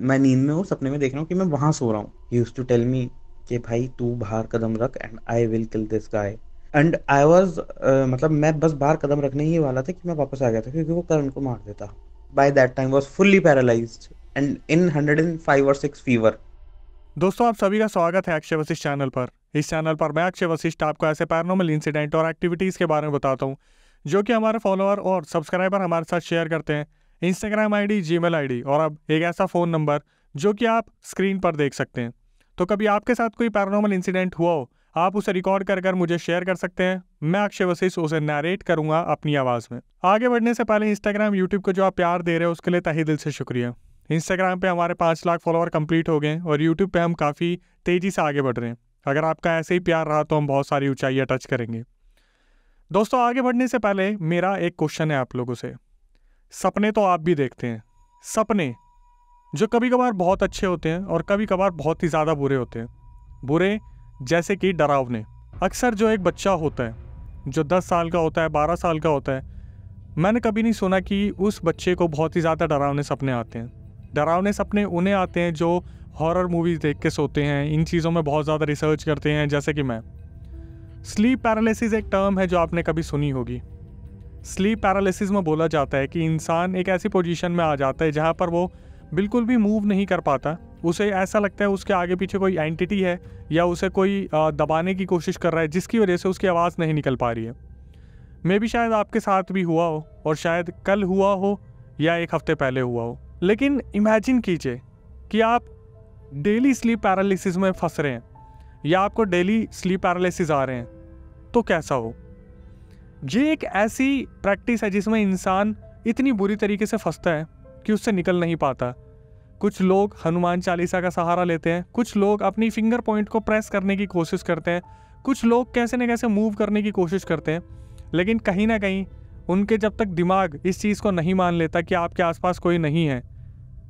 मैं नींद में हूँ सपने में देख रहा हूँ कि मैं वहाँ सो रहा हूँ he use to tell me कि भाई तू बाहर कदम रख and I will kill this guy and I was मतलब मैं बस बाहर कदम रखने ही वाला था कि मैं वापस आ गया था क्योंकि वो करण को मार देता by that time was fully paralyse and in hundred and five और सिक्स फीवर दोस्तों आप सभी का स्वागत है अक्षय वशिष्ठ चैनल पर इस चैनल पर मैं अक्षय वशिष्ठ आपको ऐसे पैरानॉमल इंसिडेंट और एक्टिविटीज़ के बारे में बताता हूँ जो कि हमारे फॉलोअर और सब्सक्राइबर हमारे साथ शेयर करते हैं इंस्टाग्राम आईडी, जीमेल डी और अब एक ऐसा फ़ोन नंबर जो कि आप स्क्रीन पर देख सकते हैं तो कभी आपके साथ कोई पैरानॉर्मल इंसिडेंट हुआ हो आप उसे रिकॉर्ड कर कर मुझे शेयर कर सकते हैं मैं अक्षय वशिष उसे नैरेट करूंगा अपनी आवाज़ में आगे बढ़ने से पहले इंस्टाग्राम यूट्यूब को जो आप प्यार दे रहे हो उसके लिए तही दिल से शुक्रिया इंस्टाग्राम पे हमारे पाँच लाख फॉलोअर कंप्लीट हो गए और यूट्यूब पे हम काफ़ी तेज़ी से आगे बढ़ रहे हैं अगर आपका ऐसे ही प्यार रहा तो हम बहुत सारी ऊंचाइयाँ टच करेंगे दोस्तों आगे बढ़ने से पहले मेरा एक क्वेश्चन है आप लोगों से सपने तो आप भी देखते हैं सपने जो कभी कभार बहुत अच्छे होते हैं और कभी कभार बहुत ही ज़्यादा बुरे होते हैं बुरे जैसे कि डरावने अक्सर जो एक बच्चा होता है जो दस साल का होता है बारह साल का होता है मैंने कभी नहीं सुना कि उस बच्चे को बहुत ही ज़्यादा डरावने सपने आते हैं डरावने सपने उन्हें आते हैं जो हॉरर मूवीज़ देख के सोते हैं इन चीज़ों में बहुत ज़्यादा रिसर्च करते हैं जैसे कि मैं स्लीप पैरालिसिस एक टर्म है जो आपने कभी सुनी होगी स्लीप पैरालिसिस में बोला जाता है कि इंसान एक ऐसी पोजीशन में आ जाता है जहाँ पर वो बिल्कुल भी मूव नहीं कर पाता उसे ऐसा लगता है उसके आगे पीछे कोई एंटिटी है या उसे कोई दबाने की कोशिश कर रहा है जिसकी वजह से उसकी आवाज़ नहीं निकल पा रही है मे भी शायद आपके साथ भी हुआ हो और शायद कल हुआ हो या एक हफ्ते पहले हुआ हो लेकिन इमेजिन कीजिए कि आप डेली स्लीप पैरालिसिस में फंस रहे हैं या आपको डेली स्लीप पैरालिसिस आ रहे हैं तो कैसा हो ये एक ऐसी प्रैक्टिस है जिसमें इंसान इतनी बुरी तरीके से फंसता है कि उससे निकल नहीं पाता कुछ लोग हनुमान चालीसा का सहारा लेते हैं कुछ लोग अपनी फिंगर पॉइंट को प्रेस करने की कोशिश करते हैं कुछ लोग कैसे न कैसे मूव करने की कोशिश करते हैं लेकिन कहीं ना कहीं उनके जब तक दिमाग इस चीज़ को नहीं मान लेता कि आपके आसपास कोई नहीं है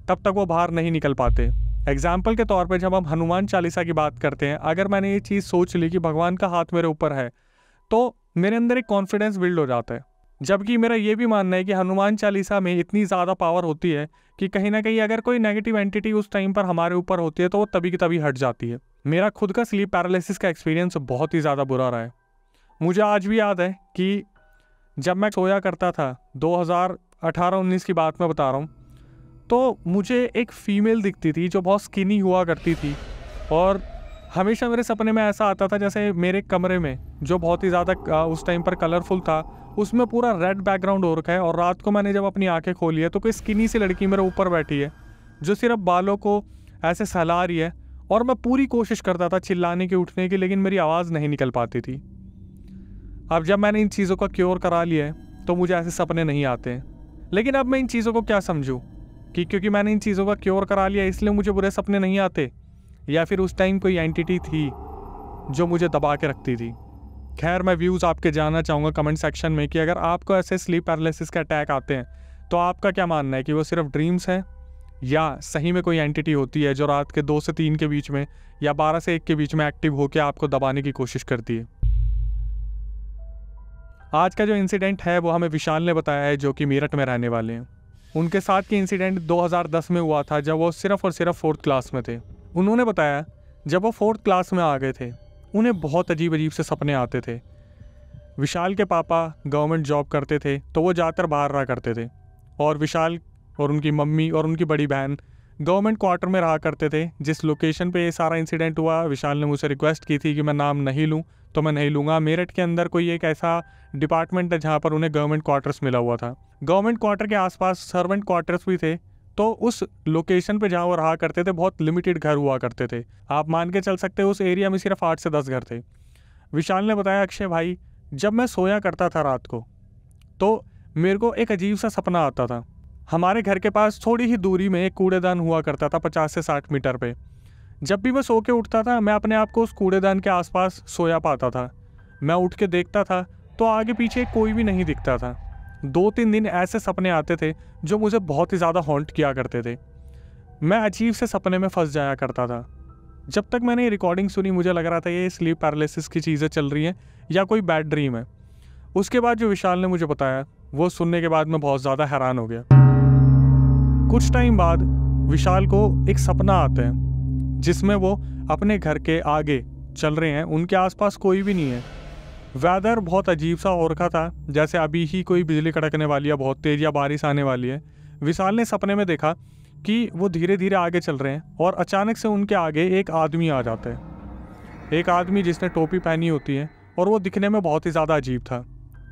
तब तक वो बाहर नहीं निकल पाते एग्जाम्पल के तौर पर जब हम हनुमान चालीसा की बात करते हैं अगर मैंने ये चीज़ सोच ली कि भगवान का हाथ मेरे ऊपर है तो मेरे अंदर एक कॉन्फिडेंस बिल्ड हो जाता है जबकि मेरा ये भी मानना है कि हनुमान चालीसा में इतनी ज़्यादा पावर होती है कि कहीं ना कहीं अगर कोई नेगेटिव एंटिटी उस टाइम पर हमारे ऊपर होती है तो वो तभी की तभी हट जाती है मेरा खुद का स्लीप पैरालिसिस का एक्सपीरियंस बहुत ही ज़्यादा बुरा रहा है मुझे आज भी याद है कि जब मैं सोया करता था 2018-19 की बात मैं बता रहा हूँ तो मुझे एक फ़ीमेल दिखती थी जो बहुत स्किनी हुआ करती थी और हमेशा मेरे सपने में ऐसा आता था जैसे मेरे कमरे में जो बहुत ही ज़्यादा उस टाइम पर कलरफुल था उसमें पूरा रेड बैकग्राउंड हो रखा है और रात को मैंने जब अपनी आंखें खोली है तो कोई स्किनी सी लड़की मेरे ऊपर बैठी है जो सिर्फ बालों को ऐसे सहला रही है और मैं पूरी कोशिश करता था चिल्लाने की उठने की लेकिन मेरी आवाज़ नहीं निकल पाती थी अब जब मैंने इन चीज़ों का क्योर करा लिया है तो मुझे ऐसे सपने नहीं आते लेकिन अब मैं इन चीज़ों को क्या समझूँ कि क्योंकि मैंने इन चीज़ों का क्योर करा लिया इसलिए मुझे बुरे सपने नहीं आते या फिर उस टाइम कोई एंटिटी थी जो मुझे दबा के रखती थी खैर मैं व्यूज़ आपके जानना चाहूँगा कमेंट सेक्शन में कि अगर आपको ऐसे स्लीप पैरालिसिस के अटैक आते हैं तो आपका क्या मानना है कि वो सिर्फ ड्रीम्स हैं या सही में कोई एंटिटी होती है जो रात के दो से तीन के बीच में या बारह से एक के बीच में एक्टिव होकर आपको दबाने की कोशिश करती है आज का जो इंसिडेंट है वो हमें विशाल ने बताया है जो कि मेरठ में रहने वाले हैं उनके साथ के इंसिडेंट 2010 में हुआ था जब वो सिर्फ और सिर्फ फोर्थ क्लास में थे उन्होंने बताया जब वो फोर्थ क्लास में आ गए थे उन्हें बहुत अजीब अजीब से सपने आते थे विशाल के पापा गवर्नमेंट जॉब करते थे तो वो ज़्यादातर बाहर रहा करते थे और विशाल और उनकी मम्मी और उनकी बड़ी बहन गवर्नमेंट क्वार्टर में रहा करते थे जिस लोकेशन पे ये सारा इंसिडेंट हुआ विशाल ने मुझसे रिक्वेस्ट की थी कि मैं नाम नहीं लूँ तो मैं नहीं लूँगा मेरठ के अंदर कोई एक ऐसा डिपार्टमेंट है जहाँ पर उन्हें गवर्नमेंट क्वार्टर्स मिला हुआ था गवर्नमेंट क्वार्टर के आसपास सर्वेंट क्वार्टर्स भी थे तो उस लोकेशन पे जहाँ वो रहा करते थे बहुत लिमिटेड घर हुआ करते थे आप मान के चल सकते उस एरिया में सिर्फ आठ से दस घर थे विशाल ने बताया अक्षय भाई जब मैं सोया करता था रात को तो मेरे को एक अजीब सा सपना आता था हमारे घर के पास थोड़ी ही दूरी में एक कूड़ेदान हुआ करता था पचास से साठ मीटर पे जब भी मैं सो के उठता था मैं अपने आप को उस कूड़ेदान के आसपास सोया पाता था मैं उठ के देखता था तो आगे पीछे कोई भी नहीं दिखता था दो तीन दिन ऐसे सपने आते थे जो मुझे बहुत ही ज़्यादा हॉन्ट किया करते थे मैं अजीब से सपने में फंस जाया करता था जब तक मैंने ये रिकॉर्डिंग सुनी मुझे लग रहा था ये स्लीप पैरालिसिस की चीज़ें चल रही हैं या कोई बैड ड्रीम है उसके बाद जो विशाल ने मुझे बताया वो सुनने के बाद मैं बहुत ज़्यादा हैरान हो गया कुछ टाइम बाद विशाल को एक सपना आता है जिसमें वो अपने घर के आगे चल रहे हैं उनके आसपास कोई भी नहीं है वेदर बहुत अजीब सा और का था जैसे अभी ही कोई बिजली कड़कने वाली है बहुत तेज़ या बारिश आने वाली है विशाल ने सपने में देखा कि वो धीरे धीरे आगे चल रहे हैं और अचानक से उनके आगे एक आदमी आ जाता है एक आदमी जिसने टोपी पहनी होती है और वो दिखने में बहुत ही ज़्यादा अजीब था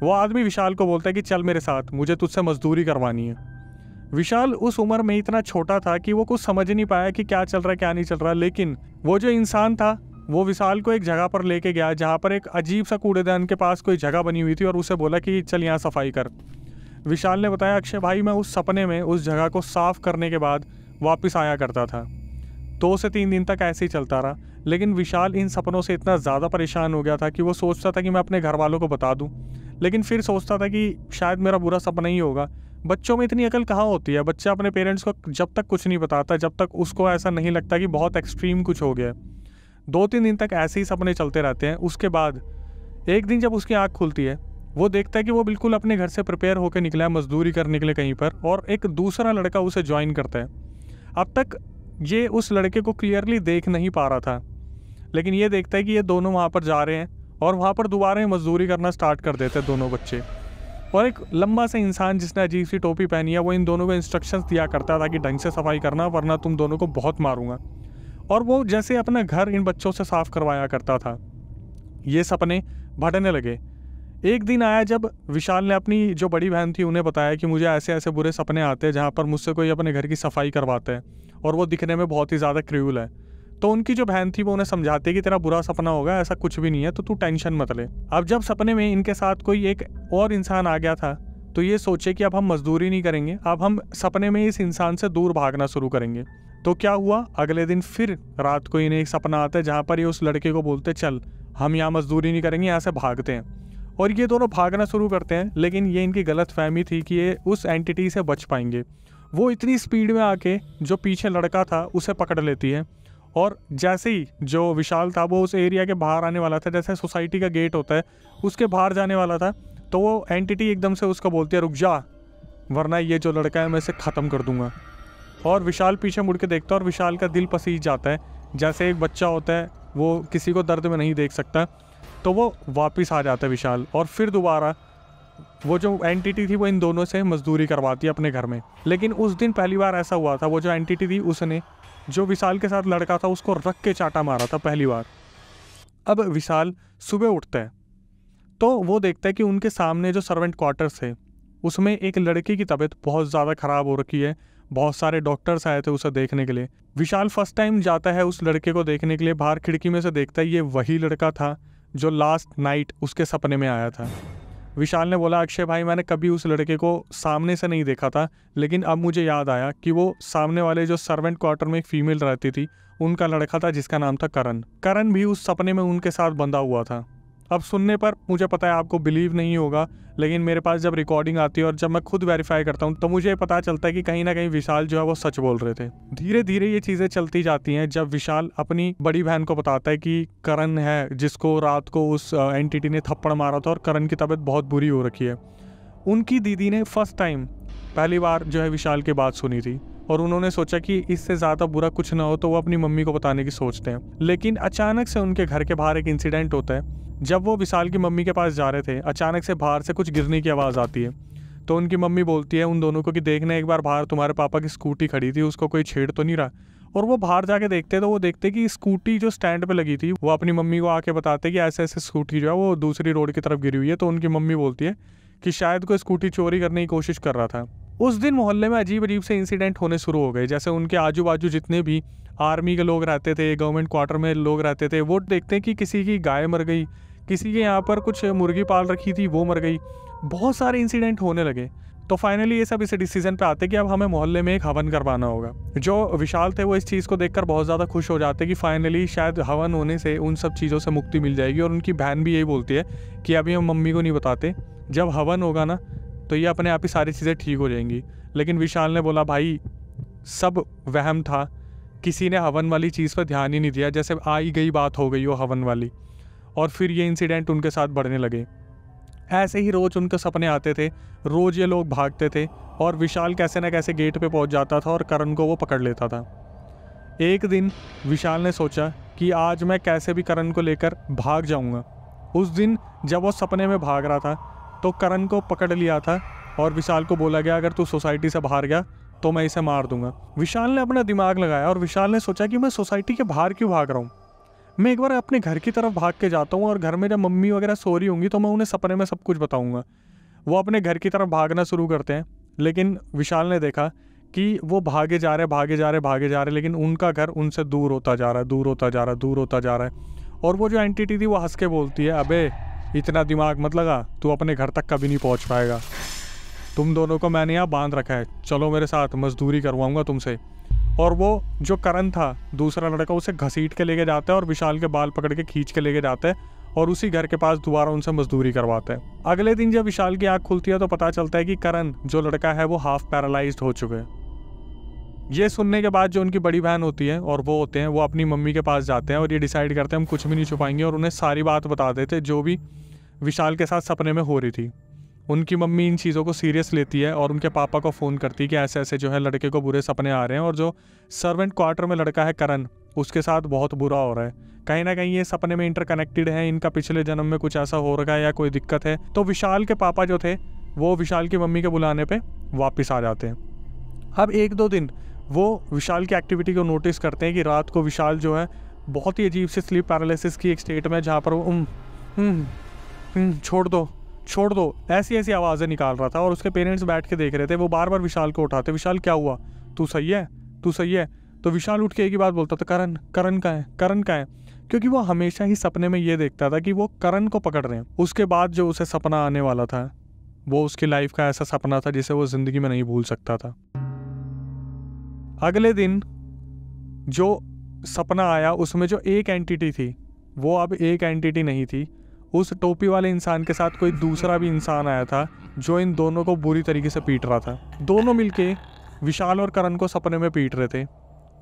वो आदमी विशाल को बोलता है कि चल मेरे साथ मुझे तुझसे मजदूरी करवानी है विशाल उस उम्र में इतना छोटा था कि वो कुछ समझ नहीं पाया कि क्या चल रहा है क्या नहीं चल रहा लेकिन वो जो इंसान था वो विशाल को एक जगह पर लेके गया जहाँ पर एक अजीब सा कूड़ेदान के पास कोई जगह बनी हुई थी और उसे बोला कि चल यहाँ सफाई कर विशाल ने बताया अक्षय भाई मैं उस सपने में उस जगह को साफ़ करने के बाद वापस आया करता था दो से तीन दिन तक ऐसे ही चलता रहा लेकिन विशाल इन सपनों से इतना ज़्यादा परेशान हो गया था कि वो सोचता था कि मैं अपने घर वालों को बता दूँ लेकिन फिर सोचता था कि शायद मेरा बुरा सपना ही होगा बच्चों में इतनी अकल कहाँ होती है बच्चा अपने पेरेंट्स को जब तक कुछ नहीं बताता जब तक उसको ऐसा नहीं लगता कि बहुत एक्सट्रीम कुछ हो गया दो तीन दिन तक ऐसे ही सपने चलते रहते हैं उसके बाद एक दिन जब उसकी आँख खुलती है वो देखता है कि वो बिल्कुल अपने घर से प्रिपेयर होकर निकला है मजदूरी करने के लिए कहीं पर और एक दूसरा लड़का उसे ज्वाइन करता है अब तक ये उस लड़के को क्लियरली देख नहीं पा रहा था लेकिन ये देखता है कि ये दोनों वहाँ पर जा रहे हैं और वहाँ पर दोबारा मजदूरी करना स्टार्ट कर देते हैं दोनों बच्चे और एक लंबा सा इंसान जिसने अजीब सी टोपी पहनी है वो इन दोनों को इंस्ट्रक्शंस दिया करता था कि ढंग से सफाई करना वरना तुम दोनों को बहुत मारूंगा और वो जैसे अपना घर इन बच्चों से साफ करवाया करता था ये सपने भटने लगे एक दिन आया जब विशाल ने अपनी जो बड़ी बहन थी उन्हें बताया कि मुझे ऐसे ऐसे बुरे सपने आते हैं जहाँ पर मुझसे कोई अपने घर की सफाई करवाते हैं और वो दिखने में बहुत ही ज़्यादा क्रूल है तो उनकी जो बहन थी वो उन्हें समझाती है कि तेरा बुरा सपना होगा ऐसा कुछ भी नहीं है तो तू टेंशन मत ले अब जब सपने में इनके साथ कोई एक और इंसान आ गया था तो ये सोचे कि अब हम मजदूरी नहीं करेंगे अब हम सपने में इस इंसान से दूर भागना शुरू करेंगे तो क्या हुआ अगले दिन फिर रात को इन्हें एक सपना आता है जहाँ पर ये उस लड़के को बोलते चल हम यहाँ मजदूरी नहीं करेंगे यहाँ से भागते हैं और ये दोनों भागना शुरू करते हैं लेकिन ये इनकी गलत फहमी थी कि ये उस एंटिटी से बच पाएंगे वो इतनी स्पीड में आके जो पीछे लड़का था उसे पकड़ लेती है और जैसे ही जो विशाल था वो उस एरिया के बाहर आने वाला था जैसे सोसाइटी का गेट होता है उसके बाहर जाने वाला था तो वो एंटिटी एकदम से उसको बोलती है रुक जा वरना ये जो लड़का है मैं इसे ख़त्म कर दूंगा और विशाल पीछे मुड़ के देखता है और विशाल का दिल पसीज जाता है जैसे एक बच्चा होता है वो किसी को दर्द में नहीं देख सकता तो वो वापस आ जाता है विशाल और फिर दोबारा वो जो एंटिटी थी वो इन दोनों से मजदूरी करवाती है अपने घर में लेकिन उस दिन पहली बार ऐसा हुआ था वो जो एंटिटी थी उसने जो विशाल के साथ लड़का था उसको रख के चाटा मारा था पहली बार अब विशाल सुबह उठता है तो वो देखता है कि उनके सामने जो सर्वेंट क्वार्टर्स है उसमें एक लड़की की तबीयत बहुत ज़्यादा ख़राब हो रखी है बहुत सारे डॉक्टर्स आए थे उसे देखने के लिए विशाल फर्स्ट टाइम जाता है उस लड़के को देखने के लिए बाहर खिड़की में से देखता है ये वही लड़का था जो लास्ट नाइट उसके सपने में आया था विशाल ने बोला अक्षय भाई मैंने कभी उस लड़के को सामने से नहीं देखा था लेकिन अब मुझे याद आया कि वो सामने वाले जो सर्वेंट क्वार्टर में एक फीमेल रहती थी उनका लड़का था जिसका नाम था करण करण भी उस सपने में उनके साथ बंधा हुआ था अब सुनने पर मुझे पता है आपको बिलीव नहीं होगा लेकिन मेरे पास जब रिकॉर्डिंग आती है और जब मैं खुद वेरीफाई करता हूँ तो मुझे पता चलता है कि कहीं ना कहीं विशाल जो है वो सच बोल रहे थे धीरे धीरे ये चीज़ें चलती जाती हैं जब विशाल अपनी बड़ी बहन को बताता है कि करण है जिसको रात को उस एनटीटी ने थप्पड़ मारा था और करण की तबीयत बहुत बुरी हो रखी है उनकी दीदी ने फर्स्ट टाइम पहली बार जो है विशाल की बात सुनी थी और उन्होंने सोचा कि इससे ज़्यादा बुरा कुछ ना हो तो वो अपनी मम्मी को बताने की सोचते हैं लेकिन अचानक से उनके घर के बाहर एक इंसिडेंट होता है जब वो विशाल की मम्मी के पास जा रहे थे अचानक से बाहर से कुछ गिरने की आवाज़ आती है तो उनकी मम्मी बोलती है उन दोनों को कि देखना एक बार बाहर तुम्हारे पापा की स्कूटी खड़ी थी उसको कोई छेड़ तो नहीं रहा और वो बाहर जाके देखते तो वो देखते कि स्कूटी जो स्टैंड पे लगी थी वो अपनी मम्मी को आके बताते कि ऐसे ऐसे स्कूटी जो है वो दूसरी रोड की तरफ गिरी हुई है तो उनकी मम्मी बोलती है कि शायद कोई स्कूटी चोरी करने की कोशिश कर रहा था उस दिन मोहल्ले में अजीब अजीब से इंसिडेंट होने शुरू हो गए जैसे उनके आजू बाजू जितने भी आर्मी के लोग रहते थे गवर्नमेंट क्वार्टर में लोग रहते थे वो देखते हैं कि किसी की गाय मर गई किसी के यहाँ पर कुछ मुर्गी पाल रखी थी वो मर गई बहुत सारे इंसिडेंट होने लगे तो फाइनली ये सब इस डिसीजन पे आते कि अब हमें मोहल्ले में एक हवन करवाना होगा जो विशाल थे वो इस चीज़ को देखकर बहुत ज़्यादा खुश हो जाते कि फाइनली शायद हवन होने से उन सब चीज़ों से मुक्ति मिल जाएगी और उनकी बहन भी यही बोलती है कि अभी हम मम्मी को नहीं बताते जब हवन होगा ना तो ये अपने आप ही सारी चीज़ें ठीक हो जाएंगी लेकिन विशाल ने बोला भाई सब वहम था किसी ने हवन वाली चीज़ पर ध्यान ही नहीं दिया जैसे आई गई बात हो गई हो हवन वाली और फिर ये इंसिडेंट उनके साथ बढ़ने लगे ऐसे ही रोज़ उनके सपने आते थे रोज़ ये लोग भागते थे और विशाल कैसे ना कैसे गेट पे पहुंच जाता था और करण को वो पकड़ लेता था एक दिन विशाल ने सोचा कि आज मैं कैसे भी करण को लेकर भाग जाऊंगा उस दिन जब वो सपने में भाग रहा था तो करण को पकड़ लिया था और विशाल को बोला गया अगर तू सोसाइटी से बाहर गया तो मैं इसे मार दूंगा विशाल ने अपना दिमाग लगाया और विशाल ने सोचा कि मैं सोसाइटी के बाहर क्यों भाग रहा हूँ मैं एक बार अपने घर की तरफ भाग के जाता हूँ और घर में जब मम्मी वगैरह सो रही होंगी तो मैं उन्हें सपने में सब कुछ बताऊँगा वो अपने घर की तरफ भागना शुरू करते हैं लेकिन विशाल ने देखा कि वो भागे जा रहे भागे जा रहे भागे जा रहे लेकिन उनका घर उनसे दूर होता जा रहा है दूर होता जा रहा है दूर होता जा रहा है और वो जो एंटिटी थी वो हंस के बोलती है अबे इतना दिमाग मत लगा तू अपने घर तक कभी नहीं पहुंच पाएगा तुम दोनों को मैंने यहाँ बांध रखा है चलो मेरे साथ मजदूरी करवाऊंगा तुमसे और वो जो करण था दूसरा लड़का उसे घसीट के लेके जाता है और विशाल के बाल पकड़ के खींच के लेके जाता है और उसी घर के पास दोबारा उनसे मजदूरी करवाते हैं अगले दिन जब विशाल की आंख खुलती है तो पता चलता है कि करण जो लड़का है वो हाफ पैरालाइज हो चुके हैं ये सुनने के बाद जो उनकी बड़ी बहन होती है और वो होते हैं वो अपनी मम्मी के पास जाते हैं और ये डिसाइड करते हैं हम कुछ भी नहीं छुपाएंगे और उन्हें सारी बात बता देते जो भी विशाल के साथ सपने में हो रही थी उनकी मम्मी इन चीज़ों को सीरियस लेती है और उनके पापा को फ़ोन करती है कि ऐसे ऐसे जो है लड़के को बुरे सपने आ रहे हैं और जो सर्वेंट क्वार्टर में लड़का है करण उसके साथ बहुत बुरा हो रहा है कहीं ना कहीं ये सपने में इंटरकनेक्टेड है इनका पिछले जन्म में कुछ ऐसा हो रहा है या कोई दिक्कत है तो विशाल के पापा जो थे वो विशाल की मम्मी के बुलाने पर वापस आ जाते हैं अब एक दो दिन वो विशाल की एक्टिविटी को नोटिस करते हैं कि रात को विशाल जो है बहुत ही अजीब से स्लीप पैरालिसिस की एक स्टेट में जहाँ पर वो छोड़ दो छोड़ दो ऐसी ऐसी आवाज़ें निकाल रहा था और उसके पेरेंट्स बैठ के देख रहे थे वो बार बार विशाल को उठाते विशाल क्या हुआ तू सही है तू सही है तो विशाल उठ के एक ही बात बोलता था करण करण का है करण का है क्योंकि वो हमेशा ही सपने में ये देखता था कि वो करण को पकड़ रहे हैं उसके बाद जो उसे सपना आने वाला था वो उसकी लाइफ का ऐसा सपना था जिसे वो ज़िंदगी में नहीं भूल सकता था अगले दिन जो सपना आया उसमें जो एक एंटिटी थी वो अब एक एंटिटी नहीं थी उस टोपी वाले इंसान के साथ कोई दूसरा भी इंसान आया था जो इन दोनों को बुरी तरीके से पीट रहा था दोनों मिलके विशाल और करण को सपने में पीट रहे थे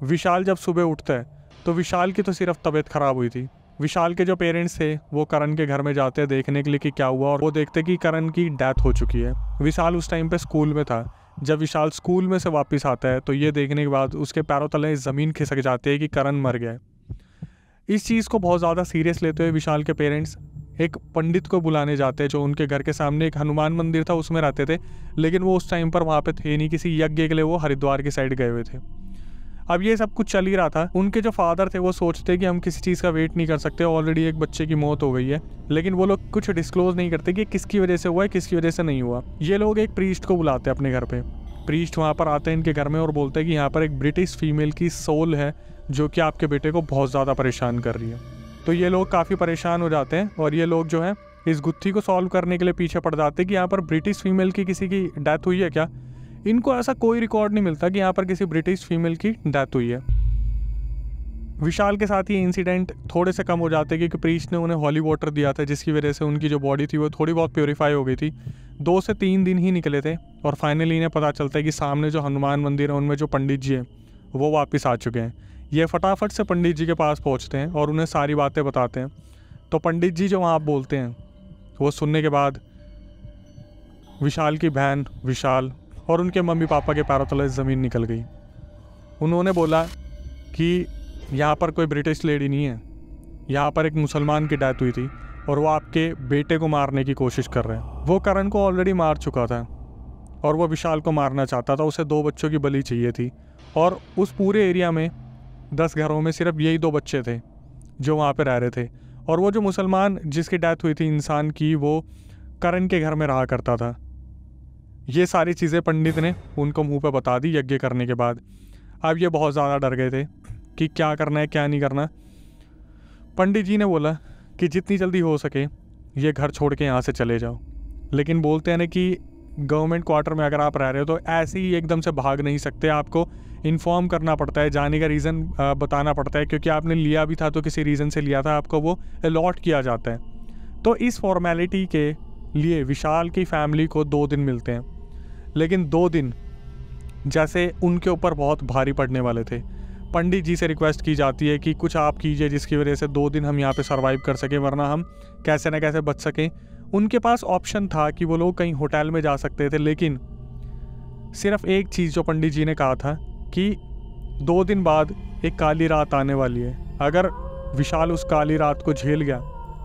विशाल जब सुबह उठता है तो विशाल की तो सिर्फ तबीयत ख़राब हुई थी विशाल के जो पेरेंट्स थे वो करण के घर में जाते हैं देखने के लिए कि क्या हुआ और वो देखते कि करण की डेथ हो चुकी है विशाल उस टाइम पे स्कूल में था जब विशाल स्कूल में से वापस आता है तो ये देखने के बाद उसके पैरों तले ज़मीन खिसक जाती है कि करण मर गया इस चीज़ को बहुत ज़्यादा सीरियस लेते हुए विशाल के पेरेंट्स एक पंडित को बुलाने जाते जो उनके घर के सामने एक हनुमान मंदिर था उसमें रहते थे लेकिन वो उस टाइम पर वहाँ पे थे नहीं किसी यज्ञ के लिए वो हरिद्वार की साइड गए हुए थे अब ये सब कुछ चल ही रहा था उनके जो फादर थे वो सोचते कि हम किसी चीज़ का वेट नहीं कर सकते ऑलरेडी एक बच्चे की मौत हो गई है लेकिन वो लोग कुछ डिस्क्लोज नहीं करते कि किसकी वजह से हुआ है किसकी वजह से नहीं हुआ ये लोग एक प्रीस्ट को बुलाते हैं अपने घर पे प्रीस्ट वहाँ पर आते हैं इनके घर में और बोलते हैं कि यहाँ पर एक ब्रिटिश फीमेल की सोल है जो कि आपके बेटे को बहुत ज़्यादा परेशान कर रही है तो ये लोग काफ़ी परेशान हो जाते हैं और ये लोग जो है इस गुत्थी को सॉल्व करने के लिए पीछे पड़ जाते हैं कि यहाँ पर ब्रिटिश फीमेल की किसी की डेथ हुई है क्या इनको ऐसा कोई रिकॉर्ड नहीं मिलता कि यहाँ पर किसी ब्रिटिश फीमेल की डेथ हुई है विशाल के साथ ये इंसिडेंट थोड़े से कम हो जाते हैं क्योंकि प्रीच ने उन्हें हॉली वाटर दिया था जिसकी वजह से उनकी जो बॉडी थी वो थोड़ी बहुत प्योरीफाई हो गई थी दो से तीन दिन ही निकले थे और फाइनली इन्हें पता चलता है कि सामने जो हनुमान मंदिर है उनमें जो पंडित जी हैं वो वापस आ चुके हैं ये फटाफट से पंडित जी के पास पहुँचते हैं और उन्हें सारी बातें बताते हैं तो पंडित जी जो वहाँ बोलते हैं वो सुनने के बाद विशाल की बहन विशाल और उनके मम्मी पापा के पैरों तले ज़मीन निकल गई उन्होंने बोला कि यहाँ पर कोई ब्रिटिश लेडी नहीं है यहाँ पर एक मुसलमान की डेथ हुई थी और वो आपके बेटे को मारने की कोशिश कर रहे हैं वो करण को ऑलरेडी मार चुका था और वो विशाल को मारना चाहता था उसे दो बच्चों की बलि चाहिए थी और उस पूरे एरिया में दस घरों में सिर्फ यही दो बच्चे थे जो वहाँ पर रह रहे थे और वो जो मुसलमान जिसकी डेथ हुई थी इंसान की वो करण के घर में रहा करता था ये सारी चीज़ें पंडित ने उनको मुंह पे बता दी यज्ञ करने के बाद अब ये बहुत ज़्यादा डर गए थे कि क्या करना है क्या नहीं करना पंडित जी ने बोला कि जितनी जल्दी हो सके ये घर छोड़ के यहाँ से चले जाओ लेकिन बोलते हैं ना कि गवर्नमेंट क्वार्टर में अगर आप रह रहे हो तो ऐसे ही एकदम से भाग नहीं सकते आपको इन्फॉर्म करना पड़ता है जाने का रीज़न बताना पड़ता है क्योंकि आपने लिया भी था तो किसी रीज़न से लिया था आपको वो अलॉट किया जाता है तो इस फॉर्मेलिटी के लिए विशाल की फैमिली को दो दिन मिलते हैं लेकिन दो दिन जैसे उनके ऊपर बहुत भारी पड़ने वाले थे पंडित जी से रिक्वेस्ट की जाती है कि कुछ आप कीजिए जिसकी वजह से दो दिन हम यहाँ पे सर्वाइव कर सकें वरना हम कैसे ना कैसे बच सकें उनके पास ऑप्शन था कि वो लोग कहीं होटल में जा सकते थे लेकिन सिर्फ एक चीज़ जो पंडित जी ने कहा था कि दो दिन बाद एक काली रात आने वाली है अगर विशाल उस काली रात को झेल गया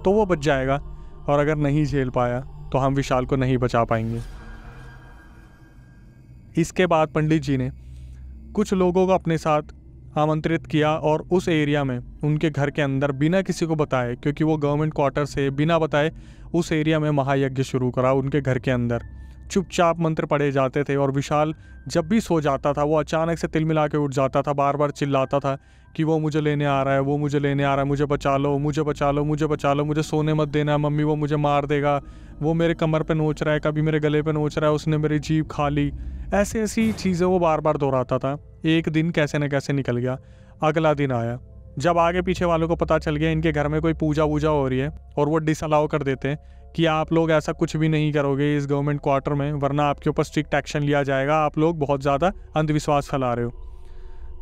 तो वो बच जाएगा और अगर नहीं झेल पाया तो हम विशाल को नहीं बचा पाएंगे इसके बाद पंडित जी ने कुछ लोगों को अपने साथ आमंत्रित किया और उस एरिया में उनके घर के अंदर बिना किसी को बताए क्योंकि वो गवर्नमेंट क्वार्टर से बिना बताए उस एरिया में महायज्ञ शुरू करा उनके घर के अंदर चुपचाप मंत्र पढ़े जाते थे और विशाल जब भी सो जाता था वो अचानक से तिल मिला के उठ जाता था बार बार चिल्लाता था कि वो मुझे लेने आ रहा है वो मुझे लेने आ रहा है मुझे बचा लो मुझे बचा लो मुझे बचा लो मुझे सोने मत देना मम्मी वो मुझे मार देगा वो मेरे कमर पर नोच रहा है कभी मेरे गले पर नोच रहा है उसने मेरी जीप खा ली ऐसी ऐसी चीज़ें वो बार बार दोहराता था एक दिन कैसे न कैसे निकल गया अगला दिन आया जब आगे पीछे वालों को पता चल गया इनके घर में कोई पूजा वूजा हो रही है और वो डिसअलाउ कर देते हैं कि आप लोग ऐसा कुछ भी नहीं करोगे इस गवर्नमेंट क्वार्टर में वरना आपके ऊपर स्ट्रिक्ट एक्शन लिया जाएगा आप लोग बहुत ज़्यादा अंधविश्वास फैला रहे हो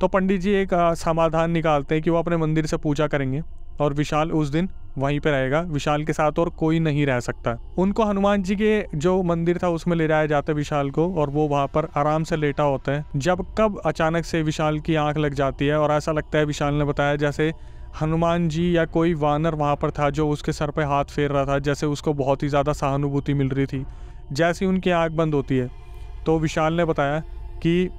तो पंडित जी एक समाधान निकालते हैं कि वो अपने मंदिर से पूजा करेंगे और विशाल उस दिन वहीं पर रहेगा विशाल के साथ और कोई नहीं रह सकता उनको हनुमान जी के जो मंदिर था उसमें ले जाया जाता है विशाल को और वो वहाँ पर आराम से लेटा होता है जब कब अचानक से विशाल की आंख लग जाती है और ऐसा लगता है विशाल ने बताया जैसे हनुमान जी या कोई वानर वहाँ पर था जो उसके सर पर हाथ फेर रहा था जैसे उसको बहुत ही ज़्यादा सहानुभूति मिल रही थी जैसी उनकी आँख बंद होती है तो विशाल ने बताया कि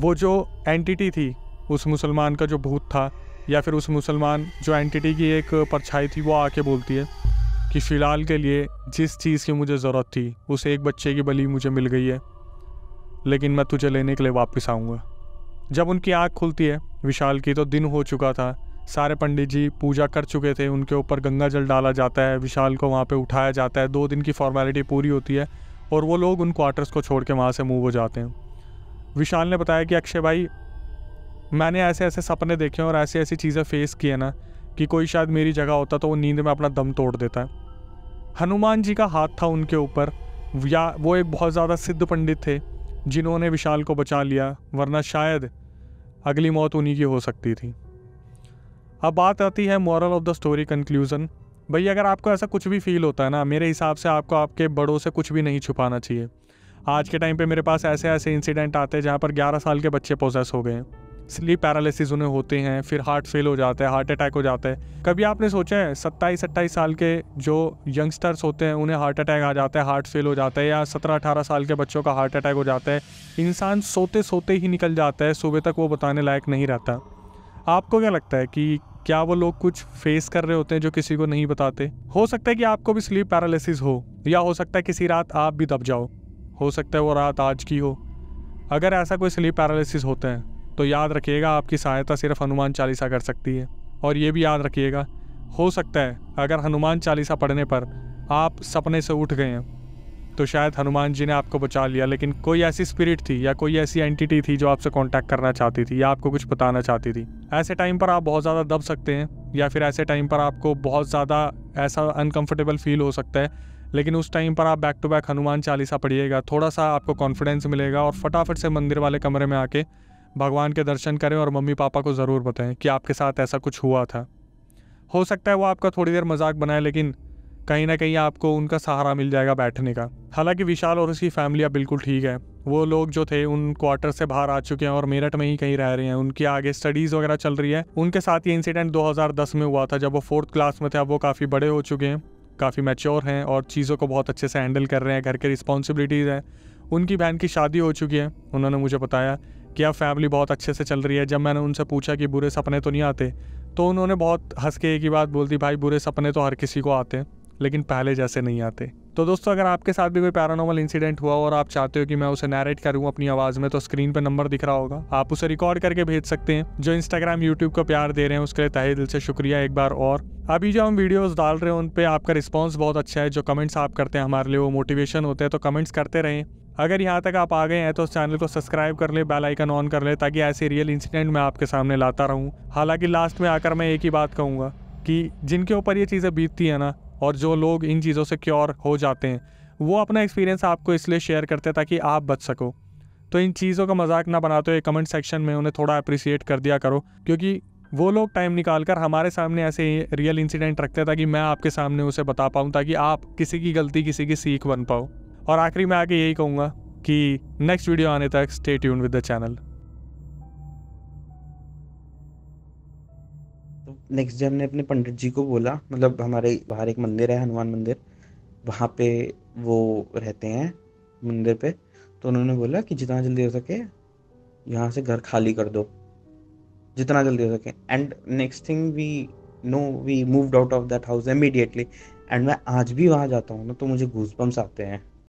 वो जो एंटिटी थी उस मुसलमान का जो भूत था या फिर उस मुसलमान जो एंटिटी की एक परछाई थी वो आके बोलती है कि फ़िलहाल के लिए जिस चीज़ की मुझे ज़रूरत थी उस एक बच्चे की बलि मुझे मिल गई है लेकिन मैं तुझे लेने के लिए वापस आऊँगा जब उनकी आँख खुलती है विशाल की तो दिन हो चुका था सारे पंडित जी पूजा कर चुके थे उनके ऊपर गंगा जल डाला जाता है विशाल को वहाँ पे उठाया जाता है दो दिन की फॉर्मेलिटी पूरी होती है और वो लोग उन क्वार्टर्स को छोड़ के वहाँ से मूव हो जाते हैं विशाल ने बताया कि अक्षय भाई मैंने ऐसे ऐसे सपने देखे और ऐसी ऐसी चीज़ें फेस की है ना कि कोई शायद मेरी जगह होता तो वो नींद में अपना दम तोड़ देता है हनुमान जी का हाथ था उनके ऊपर या वो एक बहुत ज़्यादा सिद्ध पंडित थे जिन्होंने विशाल को बचा लिया वरना शायद अगली मौत उन्हीं की हो सकती थी अब बात आती है moral of the story conclusion भाई अगर आपको ऐसा कुछ भी फील होता है ना मेरे हिसाब से आपको आपके बड़ों से कुछ भी नहीं छुपाना चाहिए आज के टाइम पे मेरे पास ऐसे ऐसे इंसिडेंट आते हैं जहाँ पर 11 साल के बच्चे प्रोसेस हो गए हैं स्लीप पैरालिसिस उन्हें होते हैं फिर हार्ट फेल हो जाता है हार्ट अटैक हो जाता है कभी आपने सोचा है सत्ताईस अट्ठाईस साल के जो यंगस्टर्स होते हैं उन्हें हार्ट अटैक आ जाता है हार्ट फेल हो जाता है या सत्रह अठारह साल के बच्चों का हार्ट अटैक हो जाता है इंसान सोते सोते ही निकल जाता है सुबह तक वो बताने लायक नहीं रहता आपको क्या लगता है कि क्या वो लोग कुछ फेस कर रहे होते हैं जो किसी को नहीं बताते हो सकता है कि आपको भी स्लीप पैरालिसिस हो या हो सकता है किसी रात आप भी दब जाओ हो सकता है वो रात आज की हो अगर ऐसा कोई स्लीप पैरालिसिस होते हैं तो याद रखिएगा आपकी सहायता सिर्फ हनुमान चालीसा कर सकती है और ये भी याद रखिएगा हो सकता है अगर हनुमान चालीसा पढ़ने पर आप सपने से उठ गए हैं तो शायद हनुमान जी ने आपको बचा लिया लेकिन कोई ऐसी स्पिरिट थी या कोई ऐसी एंटिटी थी जो आपसे कॉन्टैक्ट करना चाहती थी या आपको कुछ बताना चाहती थी ऐसे टाइम पर आप बहुत ज़्यादा दब सकते हैं या फिर ऐसे टाइम पर आपको बहुत ज़्यादा ऐसा अनकम्फर्टेबल फील हो सकता है लेकिन उस टाइम पर आप back to back Hanuman Chalisa पढ़िएगा थोड़ा सा आपको कॉन्फिडेंस मिलेगा और फटाफट से मंदिर वाले कमरे में आके भगवान के दर्शन करें और मम्मी पापा को ज़रूर बताएं कि आपके साथ ऐसा कुछ हुआ था हो सकता है वो आपका थोड़ी देर मजाक बनाए लेकिन कहीं ना कहीं आपको उनका सहारा मिल जाएगा बैठने का हालांकि विशाल और उसकी फैमिली अब बिल्कुल ठीक है वो लोग जो थे उन क्वार्टर से बाहर आ चुके हैं और मेरठ में ही कहीं रह रहे हैं उनकी आगे स्टडीज़ वगैरह चल रही है उनके साथ ये इंसिडेंट 2010 में हुआ था जब वो फोर्थ क्लास में थे अब वो काफ़ी बड़े हो चुके हैं काफ़ी मैच्योर हैं और चीज़ों को बहुत अच्छे से हैंडल कर रहे हैं घर के रिस्पॉन्सिबिलिटीज़ हैं उनकी बहन की शादी हो चुकी है उन्होंने मुझे बताया कि अब फैमिली बहुत अच्छे से चल रही है जब मैंने उनसे पूछा कि बुरे सपने तो नहीं आते तो उन्होंने बहुत हंस के एक ही बात बोल दी भाई बुरे सपने तो हर किसी को आते हैं लेकिन पहले जैसे नहीं आते तो दोस्तों अगर आपके साथ भी कोई पैरानॉमल इंसिडेंट हुआ और आप चाहते हो कि मैं उसे नैरेट करूं अपनी आवाज़ में तो स्क्रीन पर नंबर दिख रहा होगा आप उसे रिकॉर्ड करके भेज सकते हैं जो इंस्टाग्राम यूट्यूब को प्यार दे रहे हैं उसके लिए तहे दिल से शुक्रिया एक बार और अभी जो हम वीडियोस डाल रहे हैं उन पर आपका रिस्पॉन्स बहुत अच्छा है जो कमेंट्स आप करते हैं हमारे लिए वो मोटिवेशन होते हैं तो कमेंट्स करते रहें अगर यहाँ तक आप आ गए हैं तो उस चैनल को सब्सक्राइब कर ले बेल आइकन ऑन कर ले ताकि ऐसे रियल इंसिडेंट मैं आपके सामने लाता रहूँ हालांकि लास्ट में आकर मैं एक ही बात कहूँगा कि जिनके ऊपर ये चीज़ें बीतती हैं ना और जो लोग इन चीज़ों से क्योर हो जाते हैं वो अपना एक्सपीरियंस आपको इसलिए शेयर करते हैं ताकि आप बच सको तो इन चीज़ों का मजाक ना बनाते हुए कमेंट सेक्शन में उन्हें थोड़ा अप्रिसिएट कर दिया करो क्योंकि वो लोग टाइम निकाल कर हमारे सामने ऐसे रियल इंसिडेंट रखते हैं ताकि मैं आपके सामने उसे बता पाऊँ ताकि आप किसी की गलती किसी की सीख बन पाओ और आखिरी मैं आके यही कहूँगा कि नेक्स्ट वीडियो आने तक stay tune with the channel next day हमने अपने पंडित जी को बोला मतलब हमारे बाहर एक मंदिर है हनुमान मंदिर वहाँ पे वो रहते हैं मंदिर पे तो उन्होंने बोला कि जितना जल्दी हो सके यहाँ से घर खाली कर दो जितना जल्दी हो सके and next thing we know we moved out of that house immediately and मैं आज भी वहाँ जाता हूँ ना तो मुझे गूज आते हैं